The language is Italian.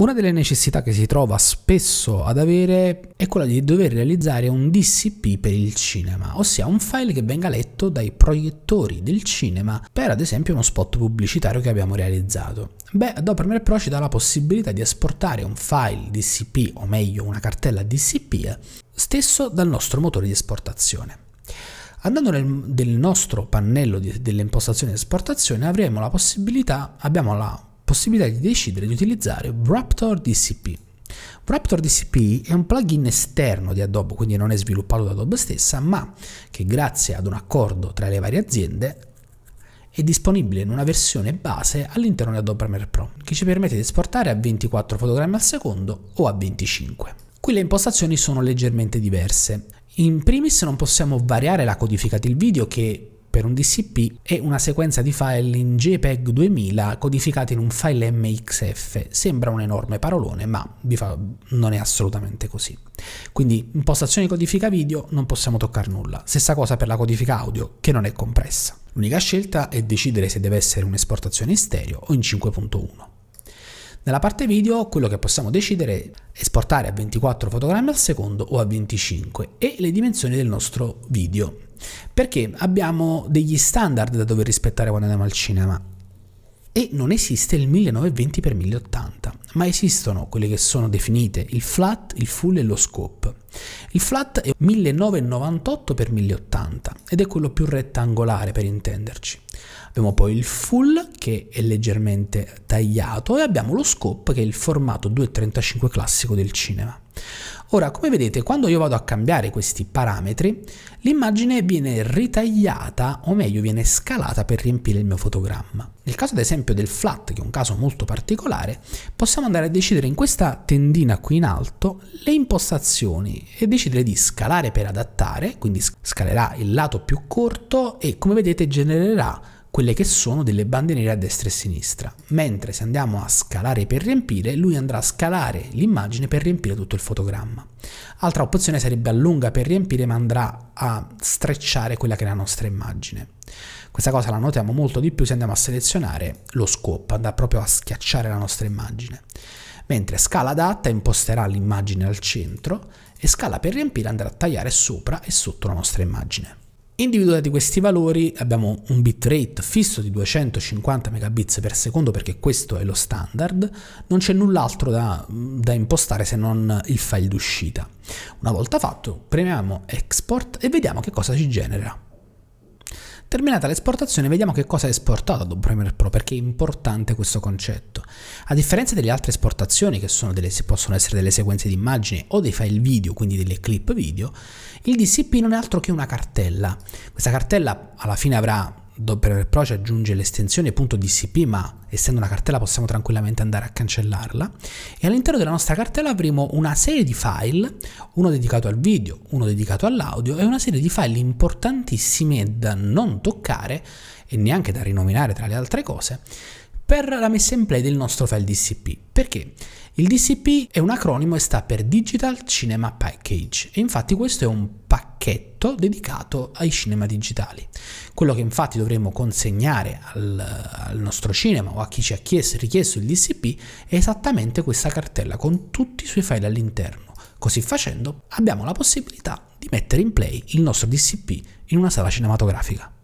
Una delle necessità che si trova spesso ad avere è quella di dover realizzare un DCP per il cinema, ossia un file che venga letto dai proiettori del cinema per ad esempio uno spot pubblicitario che abbiamo realizzato. Beh, Dopermer Pro ci dà la possibilità di esportare un file DCP, o meglio una cartella DCP, eh, stesso dal nostro motore di esportazione. Andando nel, nel nostro pannello di, delle impostazioni di esportazione avremo la possibilità, abbiamo la possibilità di decidere di utilizzare Raptor DCP. Raptor DCP è un plugin esterno di Adobe, quindi non è sviluppato da Adobe stessa, ma che grazie ad un accordo tra le varie aziende è disponibile in una versione base all'interno di Adobe Premiere Pro, che ci permette di esportare a 24 fotogrammi al secondo o a 25. Qui le impostazioni sono leggermente diverse. In primis non possiamo variare la codifica del video che per un DCP e una sequenza di file in JPEG 2000 codificati in un file MXF. Sembra un enorme parolone, ma non è assolutamente così. Quindi impostazioni codifica video non possiamo toccare nulla. Stessa cosa per la codifica audio, che non è compressa. L'unica scelta è decidere se deve essere un'esportazione in stereo o in 5.1. Nella parte video quello che possiamo decidere è esportare a 24 fotogrammi al secondo o a 25 e le dimensioni del nostro video perché abbiamo degli standard da dover rispettare quando andiamo al cinema e non esiste il 1920x1080, ma esistono quelle che sono definite il flat, il full e lo scope. Il flat è 1998x1080 ed è quello più rettangolare per intenderci. Abbiamo poi il full che è leggermente tagliato e abbiamo lo scope che è il formato 2.35 classico del cinema. Ora, come vedete, quando io vado a cambiare questi parametri, l'immagine viene ritagliata, o meglio, viene scalata per riempire il mio fotogramma. Nel caso ad esempio del flat, che è un caso molto particolare, possiamo andare a decidere in questa tendina qui in alto le impostazioni e decidere di scalare per adattare, quindi scalerà il lato più corto e come vedete genererà quelle che sono delle bande nere a destra e a sinistra, mentre se andiamo a scalare per riempire, lui andrà a scalare l'immagine per riempire tutto il fotogramma. Altra opzione sarebbe allunga per riempire, ma andrà a strecciare quella che è la nostra immagine. Questa cosa la notiamo molto di più se andiamo a selezionare lo scope, andrà proprio a schiacciare la nostra immagine. Mentre scala adatta imposterà l'immagine al centro e scala per riempire andrà a tagliare sopra e sotto la nostra immagine. Individuati questi valori abbiamo un bitrate fisso di 250 megabits per secondo perché questo è lo standard, non c'è null'altro da, da impostare se non il file d'uscita. Una volta fatto premiamo export e vediamo che cosa ci genera. Terminata l'esportazione vediamo che cosa è esportato ad Premiere Pro perché è importante questo concetto. A differenza delle altre esportazioni che delle, possono essere delle sequenze di immagini o dei file video, quindi delle clip video, il DCP non è altro che una cartella. Questa cartella alla fine avrà Docker Pro ci aggiunge l'estensione .dcp ma essendo una cartella possiamo tranquillamente andare a cancellarla e all'interno della nostra cartella avremo una serie di file, uno dedicato al video, uno dedicato all'audio e una serie di file importantissimi da non toccare e neanche da rinominare tra le altre cose per la messa in play del nostro file DCP. Perché? Il DCP è un acronimo e sta per Digital Cinema Package e infatti questo è un pacchetto dedicato ai cinema digitali. Quello che infatti dovremmo consegnare al, al nostro cinema o a chi ci ha chiesto, richiesto il DCP è esattamente questa cartella con tutti i suoi file all'interno. Così facendo abbiamo la possibilità di mettere in play il nostro DCP in una sala cinematografica.